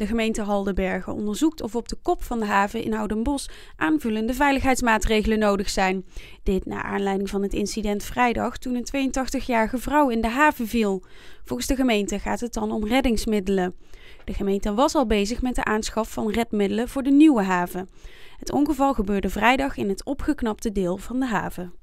De gemeente Haldenbergen onderzoekt of op de kop van de haven in Oudenbos aanvullende veiligheidsmaatregelen nodig zijn. Dit naar aanleiding van het incident vrijdag toen een 82-jarige vrouw in de haven viel. Volgens de gemeente gaat het dan om reddingsmiddelen. De gemeente was al bezig met de aanschaf van redmiddelen voor de nieuwe haven. Het ongeval gebeurde vrijdag in het opgeknapte deel van de haven.